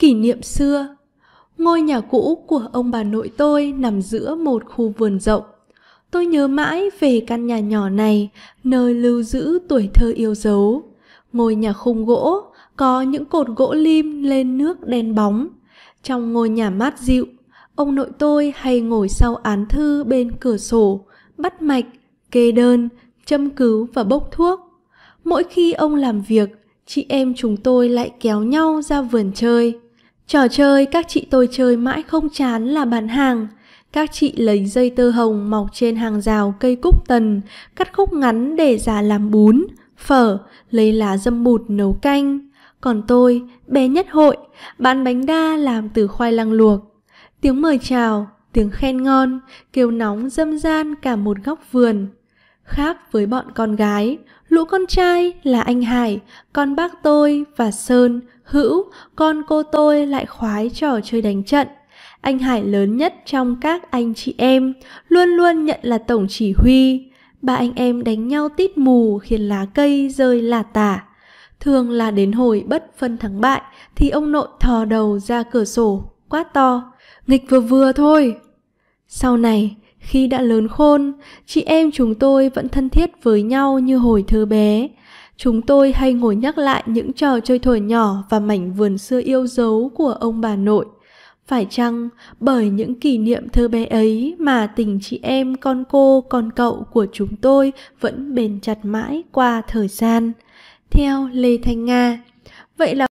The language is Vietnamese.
kỷ niệm xưa ngôi nhà cũ của ông bà nội tôi nằm giữa một khu vườn rộng tôi nhớ mãi về căn nhà nhỏ này nơi lưu giữ tuổi thơ yêu dấu ngôi nhà khung gỗ có những cột gỗ lim lên nước đen bóng trong ngôi nhà mát dịu ông nội tôi hay ngồi sau án thư bên cửa sổ bắt mạch kê đơn châm cứu và bốc thuốc mỗi khi ông làm việc chị em chúng tôi lại kéo nhau ra vườn chơi Trò chơi các chị tôi chơi mãi không chán là bán hàng. Các chị lấy dây tơ hồng mọc trên hàng rào cây cúc tần, cắt khúc ngắn để già làm bún, phở, lấy lá dâm bụt nấu canh. Còn tôi, bé nhất hội, bán bánh đa làm từ khoai lang luộc. Tiếng mời chào, tiếng khen ngon, kêu nóng dâm gian cả một góc vườn. Khác với bọn con gái, lũ con trai là anh Hải, con bác tôi và Sơn, Hữu, con cô tôi lại khoái trò chơi đánh trận. Anh Hải lớn nhất trong các anh chị em, luôn luôn nhận là tổng chỉ huy. Ba anh em đánh nhau tít mù khiến lá cây rơi lả tả. Thường là đến hồi bất phân thắng bại thì ông nội thò đầu ra cửa sổ, quát to, nghịch vừa vừa thôi. Sau này, khi đã lớn khôn chị em chúng tôi vẫn thân thiết với nhau như hồi thơ bé chúng tôi hay ngồi nhắc lại những trò chơi thuở nhỏ và mảnh vườn xưa yêu dấu của ông bà nội phải chăng bởi những kỷ niệm thơ bé ấy mà tình chị em con cô con cậu của chúng tôi vẫn bền chặt mãi qua thời gian theo lê thanh nga vậy là